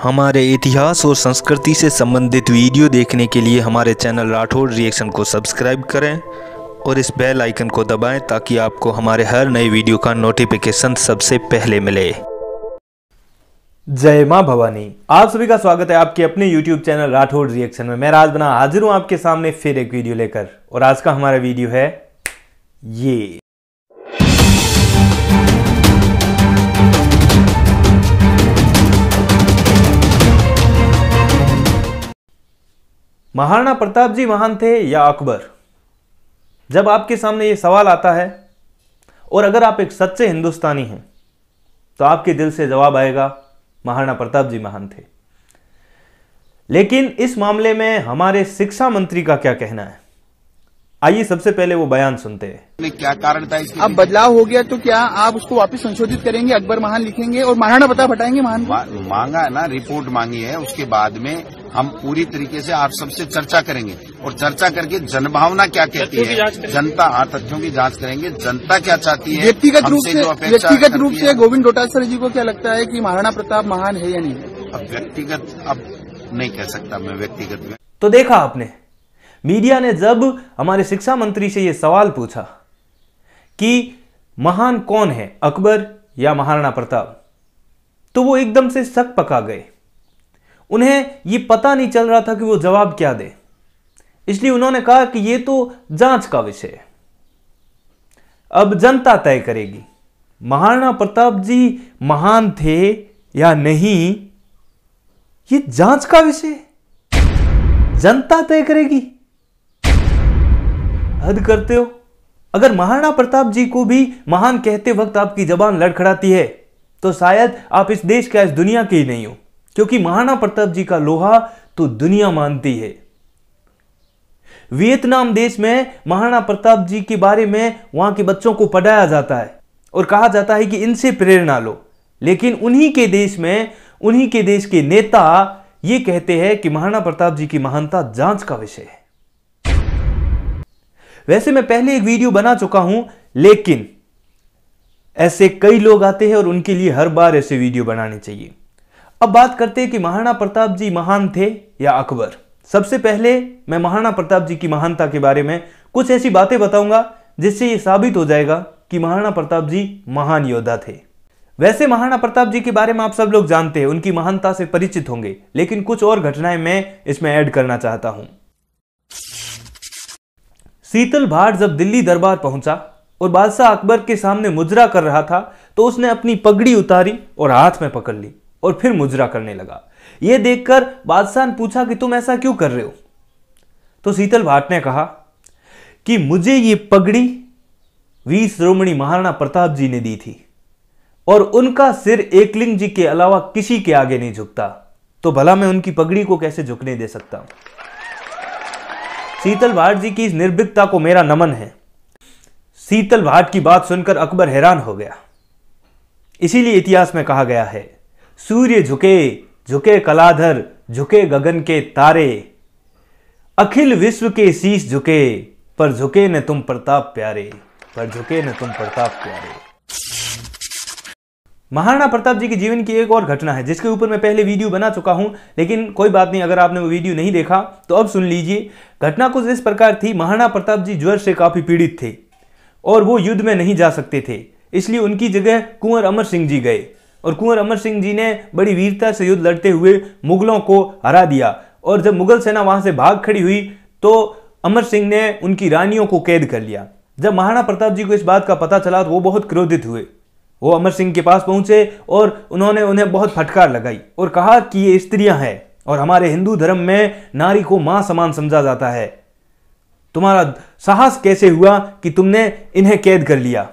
हमारे इतिहास और संस्कृति से संबंधित वीडियो देखने के लिए हमारे चैनल राठौर रिएक्शन को सब्सक्राइब करें और इस बेल आइकन को दबाएं ताकि आपको हमारे हर नए वीडियो का नोटिफिकेशन सबसे पहले मिले जय मां भवानी आप सभी का स्वागत है आपके अपने YouTube चैनल राठौर रिएक्शन में मैं राज बना हाजिर हूं आपके सामने फिर एक वीडियो लेकर और आज का हमारा वीडियो है ये महाराणा प्रताप जी महान थे या अकबर जब आपके सामने ये सवाल आता है और अगर आप एक सच्चे हिंदुस्तानी हैं तो आपके दिल से जवाब आएगा महाराणा प्रताप जी महान थे लेकिन इस मामले में हमारे शिक्षा मंत्री का क्या कहना है आइए सबसे पहले वो बयान सुनते हैं क्या कारण था इसके अब बदलाव हो गया तो क्या आप उसको वापस संशोधित करेंगे अकबर महान लिखेंगे और महाराणा प्रताप हटाएंगे महान मा, मांगा ना रिपोर्ट मांगी है उसके बाद में हम पूरी तरीके से आप सबसे चर्चा करेंगे और चर्चा करके जनभावना क्या कहती है जनता हाँ तथ्यों की जांच करेंगे जनता क्या चाहती है व्यक्तिगत रूप से व्यक्तिगत रूप से गोविंद डोटासर जी को क्या लगता है कि महाराणा प्रताप महान है या नहीं अब व्यक्तिगत अब नहीं कह सकता मैं व्यक्तिगत तो देखा आपने मीडिया ने जब हमारे शिक्षा मंत्री से ये सवाल पूछा कि महान कौन है अकबर या महाराणा प्रताप तो वो एकदम से शक पका गए उन्हें ये पता नहीं चल रहा था कि वो जवाब क्या दे इसलिए उन्होंने कहा कि ये तो जांच का विषय है अब जनता तय करेगी महाराणा प्रताप जी महान थे या नहीं ये जांच का विषय जनता तय करेगी हद करते हो अगर महाराणा प्रताप जी को भी महान कहते वक्त आपकी जबान लड़खड़ाती है तो शायद आप इस देश का इस दुनिया के ही नहीं हो क्योंकि महाराणा प्रताप जी का लोहा तो दुनिया मानती है वियतनाम देश में महाराणा प्रताप जी के बारे में वहां के बच्चों को पढ़ाया जाता है और कहा जाता है कि इनसे प्रेरणा लो लेकिन उन्हीं के देश में उन्हीं के देश के नेता ये कहते हैं कि महाराणा प्रताप जी की महानता जांच का विषय है वैसे मैं पहले एक वीडियो बना चुका हूं लेकिन ऐसे कई लोग आते हैं और उनके लिए हर बार ऐसे वीडियो बनाने चाहिए अब बात करते हैं कि महाराणा प्रताप जी महान थे या अकबर सबसे पहले मैं महाराणा प्रताप जी की महानता के बारे में कुछ ऐसी बातें बताऊंगा जिससे यह साबित हो जाएगा कि महाराणा प्रताप जी महान योद्धा थे वैसे महाराणा प्रताप जी के बारे में आप सब लोग जानते हैं उनकी महानता से परिचित होंगे लेकिन कुछ और घटनाएं मैं इसमें ऐड करना चाहता हूं शीतल भाट जब दिल्ली दरबार पहुंचा और बादशाह अकबर के सामने मुजरा कर रहा था तो उसने अपनी पगड़ी उतारी और हाथ में पकड़ ली और फिर मुजरा करने लगा यह देखकर बादशाह ने पूछा कि तुम ऐसा क्यों कर रहे हो तो शीतल भाट ने कहा कि मुझे ये पगड़ी वीर श्रोमणी महाराणा प्रताप जी ने दी थी और उनका सिर एकलिंग जी के अलावा किसी के आगे नहीं झुकता तो भला मैं उनकी पगड़ी को कैसे झुकने दे सकता हूं शीतल भाट जी की इस निर्भिकता को मेरा नमन है शीतल भाट की बात सुनकर अकबर हैरान हो गया इसीलिए इतिहास में कहा गया है सूर्य झुके झुके कलाधर झुके गगन के तारे अखिल विश्व के शीश झुके पर झुके न तुम प्रताप प्यारे पर झुके न तुम प्रताप प्यारे महाराणा प्रताप जी के जीवन की एक और घटना है जिसके ऊपर मैं पहले वीडियो बना चुका हूं लेकिन कोई बात नहीं अगर आपने वो वीडियो नहीं देखा तो अब सुन लीजिए घटना कुछ इस प्रकार थी महाराणा प्रताप जी ज्वर से काफ़ी पीड़ित थे और वो युद्ध में नहीं जा सकते थे इसलिए उनकी जगह कुंवर अमर सिंह जी गए और कुंवर अमर सिंह जी ने बड़ी वीरता से युद्ध लड़ते हुए मुगलों को हरा दिया और जब मुगल सेना वहाँ से भाग खड़ी हुई तो अमर सिंह ने उनकी रानियों को कैद कर लिया जब महाराणा प्रताप जी को इस बात का पता चला तो वो बहुत क्रोधित हुए वो अमर सिंह के पास पहुंचे और उन्होंने उन्हें बहुत फटकार लगाई और कहा कि ये स्त्रियां हैं और हमारे हिंदू धर्म में नारी को मां समान समझा जाता है तुम्हारा साहस कैसे हुआ कि तुमने इन्हें कैद कर लिया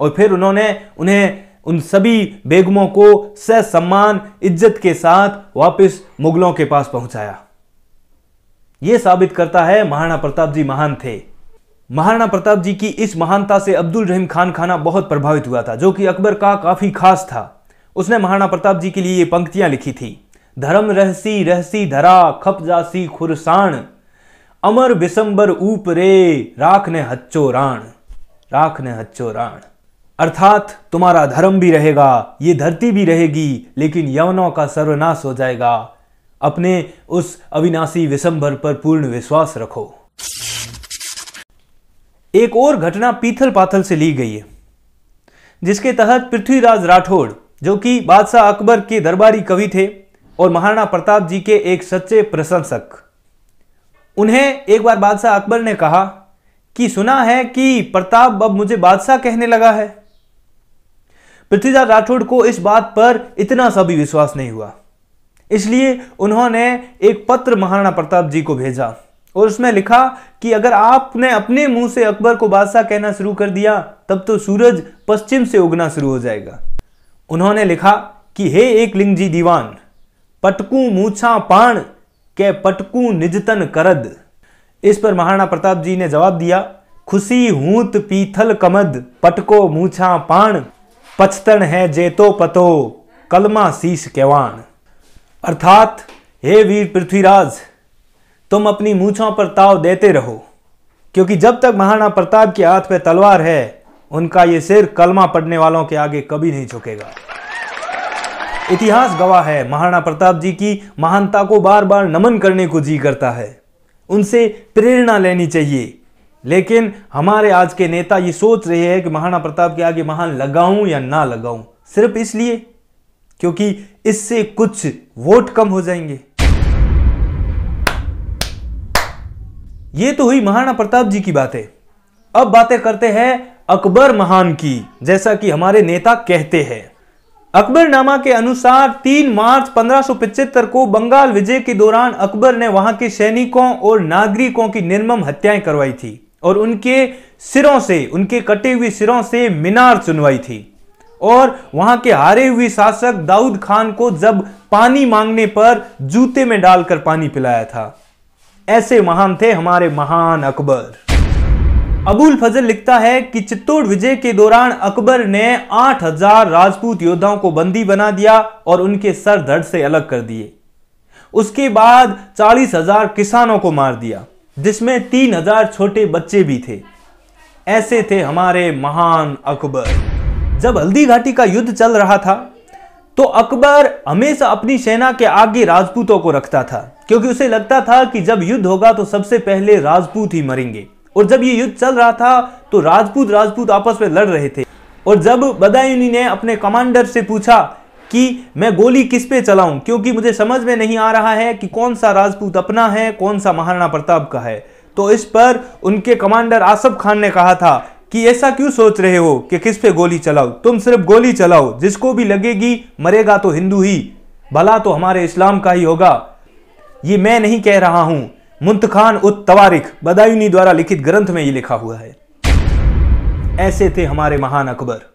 और फिर उन्होंने उन्हें उन सभी बेगमों को सम्मान इज्जत के साथ वापस मुगलों के पास पहुंचाया यह साबित करता है महाराणा प्रताप जी महान थे महाराणा प्रताप जी की इस महानता से अब्दुल रहीम खान खाना बहुत प्रभावित हुआ था जो कि अकबर का काफ़ी खास था उसने महाराणा प्रताप जी के लिए ये पंक्तियां लिखी थी धर्म रहसी रहसी धरा खप जासी खुरसाण अमर विसंबर ऊप रे राख ने हच्चो राण राख ने हच्चो राण अर्थात तुम्हारा धर्म भी रहेगा ये धरती भी रहेगी लेकिन यवनों का सर्वनाश हो जाएगा अपने उस अविनाशी विसंबर पर पूर्ण विश्वास रखो एक और घटना पीथल पाथल से ली गई है जिसके तहत पृथ्वीराज राठौड़ जो कि बादशाह अकबर के दरबारी कवि थे और महाराणा प्रताप जी के एक सच्चे प्रशंसक उन्हें एक बार बादशाह अकबर ने कहा कि सुना है कि प्रताप अब मुझे बादशाह कहने लगा है पृथ्वीराज राठौड़ को इस बात पर इतना सा भी विश्वास नहीं हुआ इसलिए उन्होंने एक पत्र महाराणा प्रताप जी को भेजा और उसमें लिखा कि अगर आपने अपने मुंह से अकबर को बादशाह कहना शुरू कर दिया तब तो सूरज पश्चिम से उगना शुरू हो जाएगा उन्होंने लिखा कि हे लिंग जी दीवान पटकू मूछा पाण के पटकू निजतन करद इस पर महाराणा प्रताप जी ने जवाब दिया खुशी हूत पीथल कमद पटको मूछा पाण पचतन है जेतो पतो कलमा शीश केवाण अर्थात हे वीर पृथ्वीराज तुम अपनी मूछों पर ताव देते रहो क्योंकि जब तक महाराणा प्रताप के हाथ पे तलवार है उनका ये सिर कलमा पड़ने वालों के आगे कभी नहीं झुकेगा इतिहास गवाह है महाराणा प्रताप जी की महानता को बार बार नमन करने को जी करता है उनसे प्रेरणा लेनी चाहिए लेकिन हमारे आज के नेता ये सोच रहे हैं कि महाराणा प्रताप के आगे महान लगाऊं या ना लगाऊं सिर्फ इसलिए क्योंकि इससे कुछ वोट कम हो जाएंगे ये तो हुई महाराणा प्रताप जी की बातें अब बातें करते हैं अकबर महान की जैसा कि हमारे नेता कहते हैं अकबरनामा के अनुसार 3 मार्च पंद्रह को बंगाल विजय के दौरान अकबर ने वहां के सैनिकों और नागरिकों की निर्मम हत्याएं करवाई थी और उनके सिरों से उनके कटे हुए सिरों से मीनार चुनवाई थी और वहां के हारे हुए शासक दाऊद खान को जब पानी मांगने पर जूते में डालकर पानी पिलाया था ऐसे महान थे हमारे महान अकबर अबुल फजल लिखता है कि चित्तौड़ विजय के दौरान अकबर ने 8000 राजपूत योद्धाओं को बंदी बना दिया और उनके सर धड़ से अलग कर दिए उसके बाद 40000 किसानों को मार दिया जिसमें 3000 छोटे बच्चे भी थे ऐसे थे हमारे महान अकबर जब हल्दी घाटी का युद्ध चल रहा था तो अकबर हमेशा अपनी सेना के आगे राजपूतों को रखता था क्योंकि उसे लगता था कि जब युद्ध होगा तो सबसे पहले राजपूत ही मरेंगे और जब ये युद्ध चल रहा था तो राजपूत राजपूत आपस में लड़ रहे थे और जब बदायूनी ने अपने कमांडर से पूछा कि मैं गोली किस पे चलाऊं क्योंकि मुझे समझ में नहीं आ रहा है कि कौन सा राजपूत अपना है कौन सा महाराणा प्रताप का है तो इस पर उनके कमांडर आसफ खान ने कहा था कि ऐसा क्यों सोच रहे हो कि किस पे गोली चलाओ तुम सिर्फ गोली चलाओ जिसको भी लगेगी मरेगा तो हिंदू ही भला तो हमारे इस्लाम का ही होगा ये मैं नहीं कह रहा हूं मुंतखान उत तवारिक बदायूनी द्वारा लिखित ग्रंथ में ये लिखा हुआ है ऐसे थे हमारे महान अकबर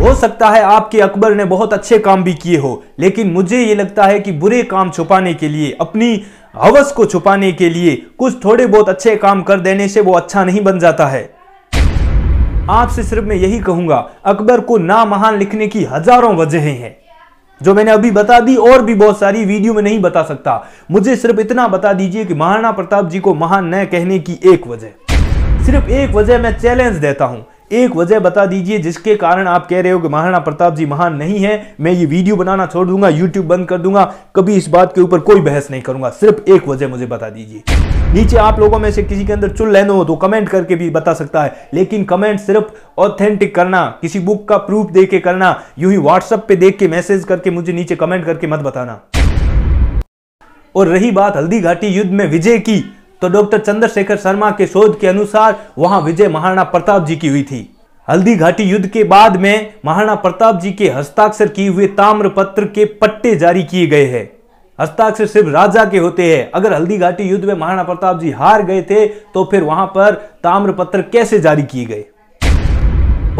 हो सकता है आपके अकबर ने बहुत अच्छे काम भी किए हो लेकिन मुझे ये लगता है कि बुरे काम छुपाने के लिए अपनी हवस को छुपाने के लिए कुछ थोड़े बहुत अच्छे काम कर देने से वो अच्छा नहीं बन जाता है आपसे सिर्फ मैं यही कहूंगा अकबर को ना महान लिखने की हजारों वजहें हैं जो मैंने अभी बता दी और भी बहुत सारी वीडियो में नहीं बता सकता मुझे सिर्फ इतना बता दीजिए कि महाराणा प्रताप जी को महान न कहने की एक वजह सिर्फ एक वजह मैं चैलेंज देता हूं एक वजह बता दीजिए जिसके कारण आप कह रहे हो कि महाराणा प्रताप जी महान नहीं है मैं ये वीडियो बनाना छोड़ दूंगा यूट्यूब बंद कर दूंगा कभी इस बात के ऊपर कोई बहस नहीं करूंगा सिर्फ एक वजह मुझे बता दीजिए नीचे आप लोगों में से किसी के अंदर चुल लेना हो तो कमेंट करके भी बता सकता है लेकिन कमेंट सिर्फ ऑथेंटिक करना किसी बुक का प्रूफ दे के करना यूं ही व्हाट्सअप पे देख के मैसेज करके मुझे नीचे कमेंट करके मत बताना और रही बात हल्दी घाटी युद्ध में विजय की तो डॉक्टर चंद्रशेखर शर्मा के शोध के अनुसार वहां विजय महाराणा प्रताप जी की हुई थी हल्दी घाटी युद्ध के बाद में महाराणा प्रताप जी के हस्ताक्षर किए हुए ताम्रपत्र के पट्टे जारी किए गए हैं हस्ताक्षर सिर्फ राजा के होते हैं अगर हल्दी घाटी युद्ध में महाराणा प्रताप जी हार गए थे तो फिर वहां पर ताम्रपत्र कैसे जारी किए गए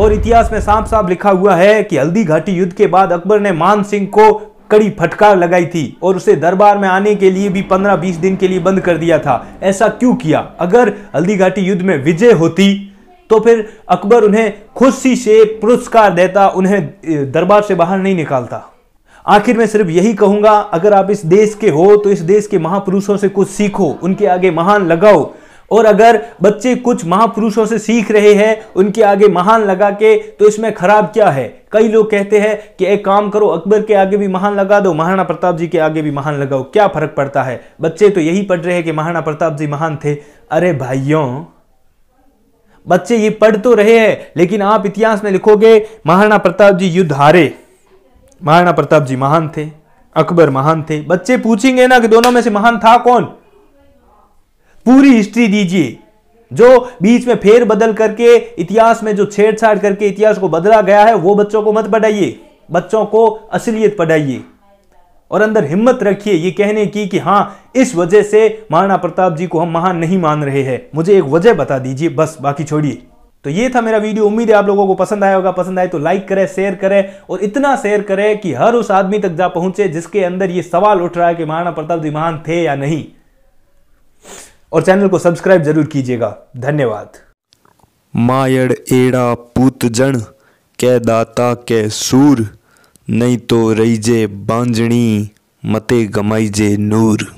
और इतिहास में साफ साफ लिखा हुआ है कि हल्दी घाटी युद्ध के बाद अकबर ने मान सिंह को कड़ी फटकार लगाई थी और उसे दरबार में आने के लिए भी 15-20 दिन के लिए बंद कर दिया था ऐसा क्यों किया अगर हल्दी घाटी युद्ध में विजय होती तो फिर अकबर उन्हें खुशी से पुरस्कार देता उन्हें दरबार से बाहर नहीं निकालता आखिर में सिर्फ यही कहूंगा अगर आप इस देश के हो तो इस देश के महापुरुषों से कुछ सीखो उनके आगे महान लगाओ और अगर बच्चे कुछ महापुरुषों से सीख रहे हैं उनके आगे महान लगा के तो इसमें खराब क्या है कई लोग कहते हैं कि एक काम करो अकबर के आगे भी महान लगा दो महाराणा प्रताप जी के आगे भी महान लगाओ क्या फर्क पड़ता है बच्चे तो यही पढ़ रहे हैं कि महाराणा प्रताप जी महान थे अरे भाइयों बच्चे ये पढ़ तो रहे हैं लेकिन आप इतिहास में लिखोगे महाराणा प्रताप जी युद्ध हारे महाराणा प्रताप जी महान थे अकबर महान थे बच्चे पूछेंगे ना कि दोनों में से महान था कौन पूरी हिस्ट्री दीजिए जो बीच में फेर बदल करके इतिहास में जो छेड़छाड़ करके इतिहास को बदला गया है वो बच्चों को मत पढ़ाइए बच्चों को असलियत पढ़ाइए और अंदर हिम्मत रखिए ये कहने की कि हाँ इस वजह से महाराणा प्रताप जी को हम महान नहीं मान रहे हैं मुझे एक वजह बता दीजिए बस बाकी छोड़िए तो ये था मेरा वीडियो उम्मीद है आप लोगों को पसंद आया होगा पसंद आए तो लाइक करें शेयर करें और इतना शेयर करें कि हर उस आदमी तक जा पहुंचे जिसके अंदर ये सवाल उठ रहा है कि महाराणा प्रताप जी महान थे या नहीं और चैनल को सब्सक्राइब जरूर कीजिएगा धन्यवाद मायड़ एड़ा पूत जन कै दाता कै सूर नहीं तो रईजे जे बांझणी मते गमाई जे नूर